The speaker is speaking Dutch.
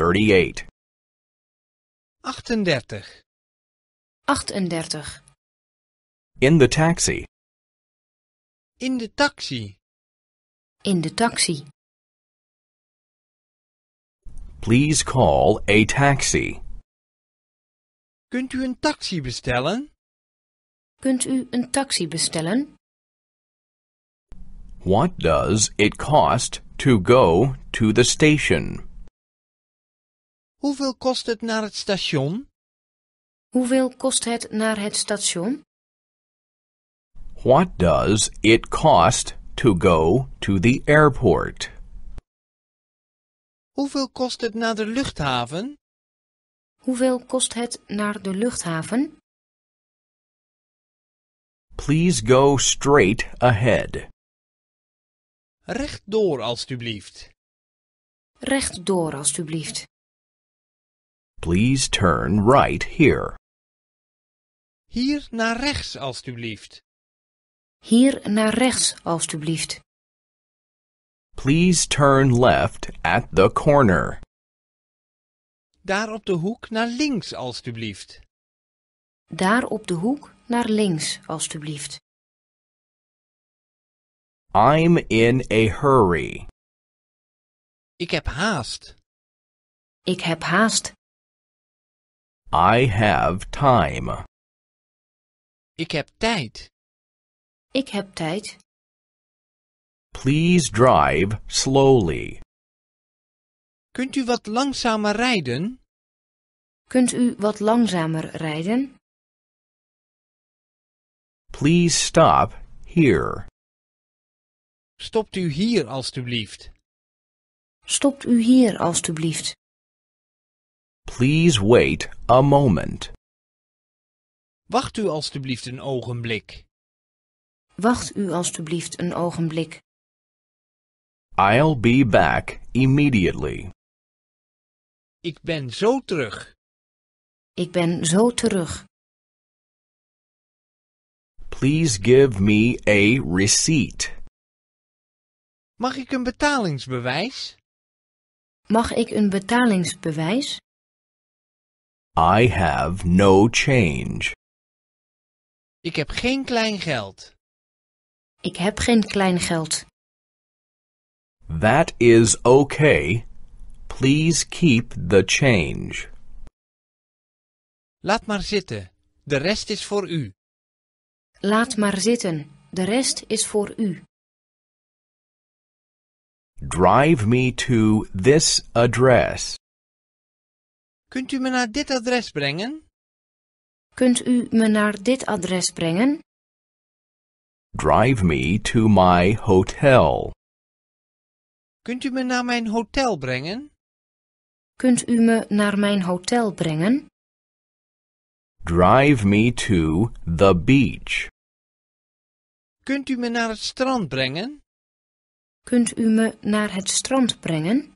38 38 38 In the taxi In the taxi In the taxi Please call a taxi Kunt u een taxi bestellen? Kunt u een taxi bestellen? What does it cost to go to the station? Hoeveel kost het naar het station? Hoeveel kost het naar het station? What does it cost to go to the airport? Hoeveel kost het naar de luchthaven? Hoeveel kost het naar de luchthaven? Please go straight ahead. Recht door alstublieft. door alstublieft. Please turn right here. Hier naar rechts, alstublieft. Hier naar rechts, alstublieft. Please turn left at the corner. Daar op de hoek naar links, alstublieft. Daar op de hoek naar links, alstublieft. I'm in a hurry. Ik heb haast. Ik heb haast. I have time. Ik heb tijd. Ik heb tijd. Please drive slowly. Kunt u wat langzamer rijden? Kunt u wat langzamer rijden? Please stop here. Stopt u hier alstublieft. Stopt u hier alstublieft. Please wait a moment. Wacht u alstublieft een ogenblik. Wacht u alstublieft een ogenblik. I'll be back immediately. Ik ben zo terug. Ik ben zo terug. Please give me a receipt. Mag ik een betalingsbewijs? Mag ik een betalingsbewijs? I have no change. Ik heb geen geld. Ik heb geen geld. That is okay. Please keep the change. Laat maar zitten. De rest is voor u. Laat maar zitten. De rest is voor u. Drive me to this address. Kunt u me naar dit adres brengen? Kunt u me naar dit adres brengen? Drive me to my hotel. Kunt u me naar mijn hotel brengen? Kunt u me naar mijn hotel brengen? Drive me to the beach. Kunt u me naar het strand brengen? Kunt u me naar het strand brengen?